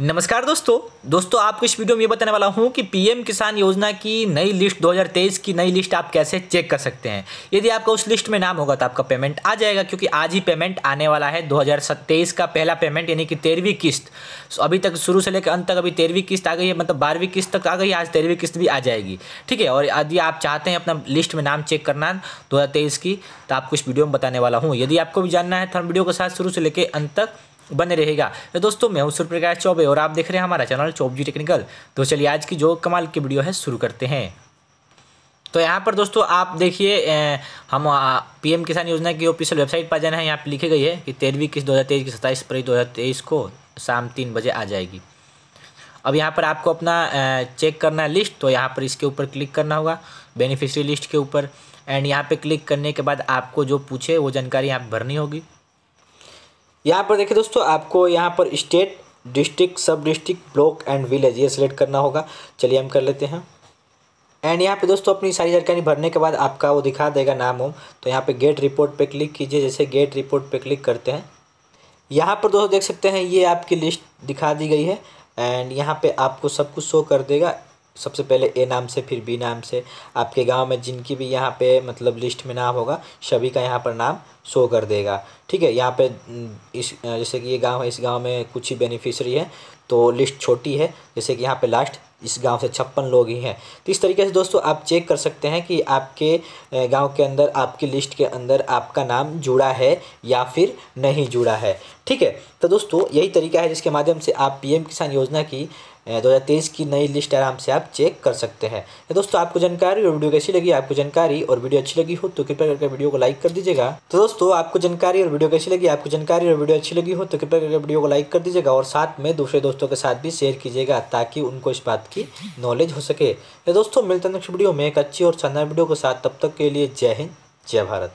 नमस्कार दोस्तों दोस्तों आपको इस वीडियो में ये बताने वाला हूँ कि पीएम किसान योजना की नई लिस्ट 2023 की नई लिस्ट आप कैसे चेक कर सकते हैं यदि आपका उस लिस्ट में नाम होगा तो आपका पेमेंट आ जाएगा क्योंकि आज ही पेमेंट आने वाला है 2023 का पहला पेमेंट यानी कि तेरहवीं किस्त अभी तक शुरू से लेकर अंत तक अभी तेरहवीं किस्त आ गई है मतलब बारहवीं किस्त तक आ गई आज तेरहवीं किस्त भी आ जाएगी ठीक है और यदि आप चाहते हैं अपना लिस्ट में नाम चेक करना दो की तो आपको इस वीडियो में बताने वाला हूँ यदि आपको भी जानना है तो हम वीडियो के साथ शुरू से लेकर अंत तक बने रहेगा तो दोस्तों मैं हूं सूर्यप्रकाश चौबे और आप देख रहे हैं हमारा चैनल चौब जी टेक्निकल तो चलिए आज की जो कमाल की वीडियो है शुरू करते हैं तो यहाँ पर दोस्तों आप देखिए हम पीएम किसान योजना की ऑफिशियल वेबसाइट पर जाना है यहाँ पर लिखी गई है कि तेरहवीं किस्त दो हज़ार तेईस की सत्ताईस फरवरी दो हज़ार तेईस को शाम तीन बजे आ जाएगी अब यहाँ पर आपको अपना चेक करना है लिस्ट तो यहाँ पर इसके ऊपर क्लिक करना होगा बेनिफिशरी लिस्ट के ऊपर एंड यहाँ पे क्लिक करने के बाद आपको जो पूछे वो जानकारी यहाँ भरनी होगी यहाँ पर देखिए दोस्तों आपको यहाँ पर state district sub district block and village ये सिलेक्ट करना होगा चलिए हम कर लेते हैं एंड यहाँ पे दोस्तों अपनी सारी जानकारी भरने के बाद आपका वो दिखा देगा नाम वाम तो यहाँ पे गेट रिपोर्ट पे क्लिक कीजिए जैसे गेट रिपोर्ट पे क्लिक करते हैं यहाँ पर दोस्तों देख सकते हैं ये आपकी लिस्ट दिखा दी गई है एंड यहाँ पर आपको सब कुछ शो कर देगा सबसे पहले ए नाम से फिर बी नाम से आपके गांव में जिनकी भी यहाँ पे मतलब लिस्ट में नाम होगा सभी का यहाँ पर नाम शो कर देगा ठीक है यहाँ पे हम्म, इस जैसे कि ये गांव है इस गांव में कुछ ही बेनिफिशरी है तो लिस्ट छोटी है जैसे कि यहाँ पे लास्ट इस गांव से छप्पन लोग ही हैं तो इस तरीके से दोस्तों आप चेक कर सकते हैं कि आपके गांव के अंदर आपकी लिस्ट के अंदर आपका नाम जुड़ा है या फिर नहीं जुड़ा है ठीक है तो दोस्तों यही तरीका है जिसके माध्यम से आप पीएम किसान योजना की 2023 की नई लिस्ट आराम से आप चेक कर सकते हैं तो दोस्तों आपको जानकारी और वीडियो कैसी लगी आपको जानकारी और वीडियो अच्छी लगी हो तो कृपया करके वीडियो को लाइक कर दीजिएगा तो दोस्तों आपको जानकारी और वीडियो कैसी लगी आपको जानकारी और वीडियो अच्छी लगी हो तो कृपया करके वीडियो को लाइक कर दीजिएगा और साथ में दूसरे दोस्तों के साथ भी शेयर कीजिएगा ताकि उनको इस बात की नॉलेज हो सके तो दोस्तों मिलते नेक्स्ट वीडियो में एक अच्छी और शानदार वीडियो के साथ तब तक के लिए जय हिंद जय भारत